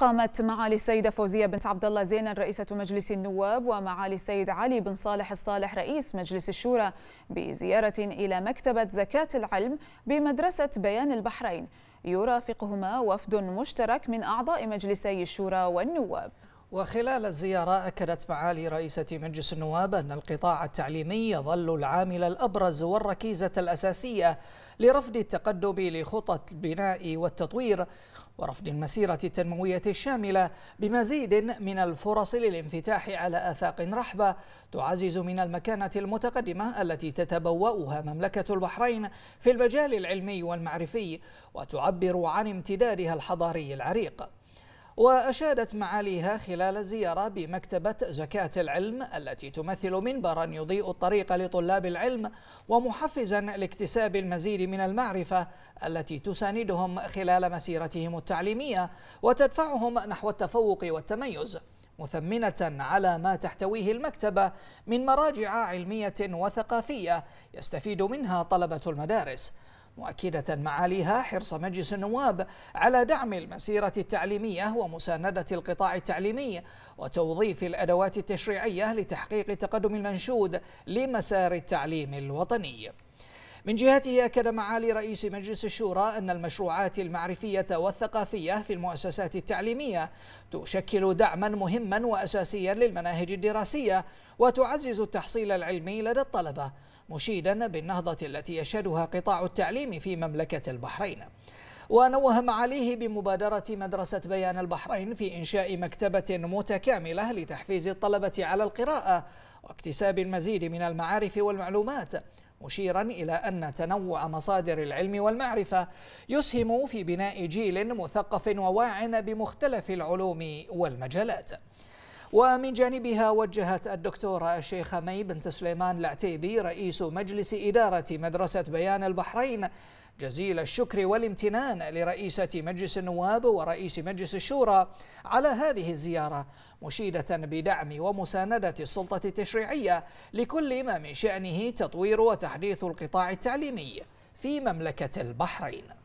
قامت معالي السيدة فوزية بنت عبد الله زينة رئيسة مجلس النواب ومعالي السيد علي بن صالح الصالح رئيس مجلس الشورى بزيارة إلى مكتبة زكاة العلم بمدرسة بيان البحرين يرافقهما وفد مشترك من أعضاء مجلسي الشورى والنواب وخلال الزيارة أكدت معالي رئيسة مجلس النواب أن القطاع التعليمي يظل العامل الأبرز والركيزة الأساسية لرفض التقدم لخطط البناء والتطوير ورفض المسيرة التنموية الشاملة بمزيد من الفرص للانفتاح على آفاق رحبة تعزز من المكانة المتقدمة التي تتبوأها مملكة البحرين في المجال العلمي والمعرفي وتعبر عن امتدادها الحضاري العريق وأشادت معاليها خلال زيارة بمكتبة زكاة العلم التي تمثل منبرا يضيء الطريق لطلاب العلم ومحفزا لاكتساب المزيد من المعرفة التي تساندهم خلال مسيرتهم التعليمية وتدفعهم نحو التفوق والتميز مثمنة على ما تحتويه المكتبة من مراجع علمية وثقافية يستفيد منها طلبة المدارس مؤكدة معاليها حرص مجلس النواب على دعم المسيرة التعليمية ومساندة القطاع التعليمي وتوظيف الأدوات التشريعية لتحقيق التقدم المنشود لمسار التعليم الوطني من جهته أكد معالي رئيس مجلس الشورى أن المشروعات المعرفية والثقافية في المؤسسات التعليمية تشكل دعما مهما وأساسيا للمناهج الدراسية وتعزز التحصيل العلمي لدى الطلبة مشيدا بالنهضة التي يشهدها قطاع التعليم في مملكة البحرين ونوه معاليه بمبادرة مدرسة بيان البحرين في إنشاء مكتبة متكاملة لتحفيز الطلبة على القراءة واكتساب المزيد من المعارف والمعلومات مشيرا إلى أن تنوع مصادر العلم والمعرفة يسهم في بناء جيل مثقف وواعٍ بمختلف العلوم والمجالات ومن جانبها وجهت الدكتورة الشيخة مي بنت سليمان العتيبي رئيس مجلس إدارة مدرسة بيان البحرين جزيل الشكر والامتنان لرئيسة مجلس النواب ورئيس مجلس الشورى على هذه الزيارة مشيدة بدعم ومساندة السلطة التشريعية لكل ما من شأنه تطوير وتحديث القطاع التعليمي في مملكة البحرين